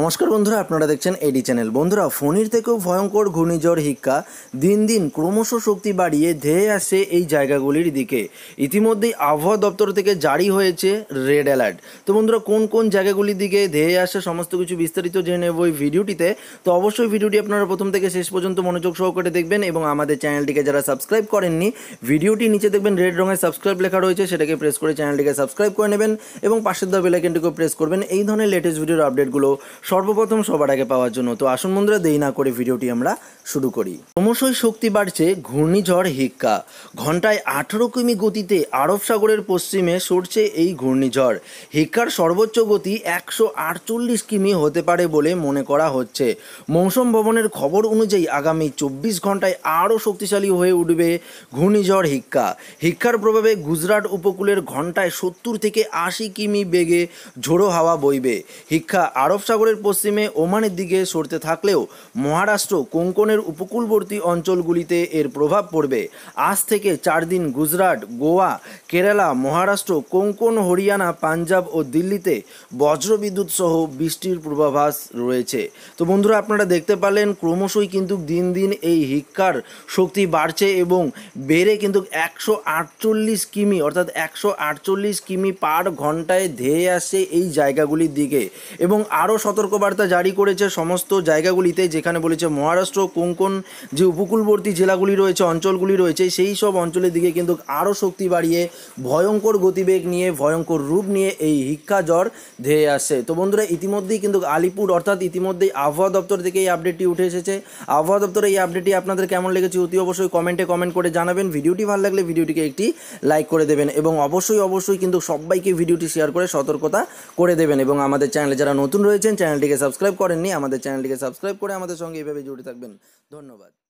নমস্কার বন্ধুরা আপনারা দেখছেন এডি চ্যানেল বন্ধুরা ফণির থেকেও ভয়ঙ্কর ঘূর্ণিঝড় হিক্কা দিন দিন ক্রমশ শক্তি বাড়িয়ে ধেয়ে আসে এই জায়গাগুলির দিকে ইতিমধ্যেই আবহাওয়া দপ্তর থেকে জারি হয়েছে রেড অ্যালার্ট তো বন্ধুরা কোন কোন জায়গাগুলির দিকে ধেয়ে আসে সমস্ত কিছু বিস্তারিত জেনে নেব ওই ভিডিওটিতে তো অবশ্যই ভিডিওটি আপনারা প্রথম থেকে শেষ পর্যন্ত মনোযোগ সহকারে দেখবেন এবং আমাদের চ্যানেলটিকে যারা সাবস্ক্রাইব করেননি ভিডিওটি নিচে দেখবেন রেড রঙের সাবস্ক্রাইব লেখা রয়েছে সেটাকে প্রেস করে চ্যানেলটিকে সাবস্ক্রাইব করে নেবেন এবং পাশের দেওয়া বেলাইকেনটিকেও প্রেস করবেন এই ধরনের লেটেস্ট ভিডিওর আপডেটগুলো সর্বপ্রথম সবার আগে পাওয়ার জন্য তো আসুন বন্ধুরা দেই না করে ভিডিওটি আমরা শুরু করি ক্রমশই শক্তি বাড়ছে ঘূর্ণিঝড় হিক্কা ঘন্টায় আঠেরো কিমি গতিতে আরব সাগরের পশ্চিমে সরছে এই ঘূর্ণিঝড় হিক্কার সর্বোচ্চ গতি একশো আটচল্লিশ কিমি হতে পারে বলে মনে করা হচ্ছে মৌসুম ভবনের খবর অনুযায়ী আগামী চব্বিশ ঘন্টায় আরও শক্তিশালী হয়ে উঠবে ঘূর্ণিঝড় হিক্কা হিক্কার প্রভাবে গুজরাট উপকূলের ঘন্টায় সত্তর থেকে আশি কিমি বেগে ঝোড়ো হাওয়া বইবে হিক্কা আরব সাগরের পশ্চিমে ওমানের দিকে সরতে থাকলেও মহারাষ্ট্র কোঙ্কনের উপকূলবর্তী অঞ্চলগুলিতে এর প্রভাব পড়বে আজ থেকে চার দিন গুজরাট গোয়া কেরালা মহারাষ্ট্র কোঙ্কন হরিয়ানা পাঞ্জাব ও দিল্লিতে বজ্রবিদ্যুৎ সহ বৃষ্টির পূর্বাভাস রয়েছে তো বন্ধুরা আপনারা দেখতে পারলেন ক্রমশই কিন্তু দিন দিন এই হিক্কার শক্তি বাড়ছে এবং বেড়ে কিন্তু একশো আটচল্লিশ কিমি অর্থাৎ একশো আটচল্লিশ কিমি পার ঘন্টায় ধেয়ে আসছে এই জায়গাগুলির দিকে এবং আরও সতর্ক সতর্কবার্তা জারি করেছে সমস্ত জায়গাগুলিতে যেখানে বলেছে মহারাষ্ট্র কোন কোন যে উপকূলবর্তী জেলাগুলি রয়েছে অঞ্চলগুলি রয়েছে সেই সব অঞ্চলের দিকে কিন্তু আরও শক্তি বাড়িয়ে ভয়ঙ্কর গতিবেগ নিয়ে ভয়ঙ্কর রূপ নিয়ে এই হিক্ষা জ্বর ধেয়ে আসছে তো বন্ধুরা ইতিমধ্যেই কিন্তু আলিপুর অর্থাৎ ইতিমধ্যেই আবহাওয়া দপ্তর থেকে এই আপডেটটি উঠে এসেছে আবহাওয়া দপ্তর এই আপডেটটি আপনাদের কেমন লেগেছে অতি অবশ্যই কমেন্টে কমেন্ট করে জানাবেন ভিডিওটি ভালো লাগলে ভিডিওটিকে একটি লাইক করে দেবেন এবং অবশ্যই অবশ্যই কিন্তু সবাইকে ভিডিওটি শেয়ার করে সতর্কতা করে দেবেন এবং আমাদের চ্যানেলে যারা নতুন রয়েছেন চ্যানেল চ্যানেলটিকে সাবস্ক্রাইব করেননি আমাদের চ্যানেলটিকে সাবস্ক্রাইব করে আমাদের সঙ্গে এইভাবে জুড়ে থাকবেন ধন্যবাদ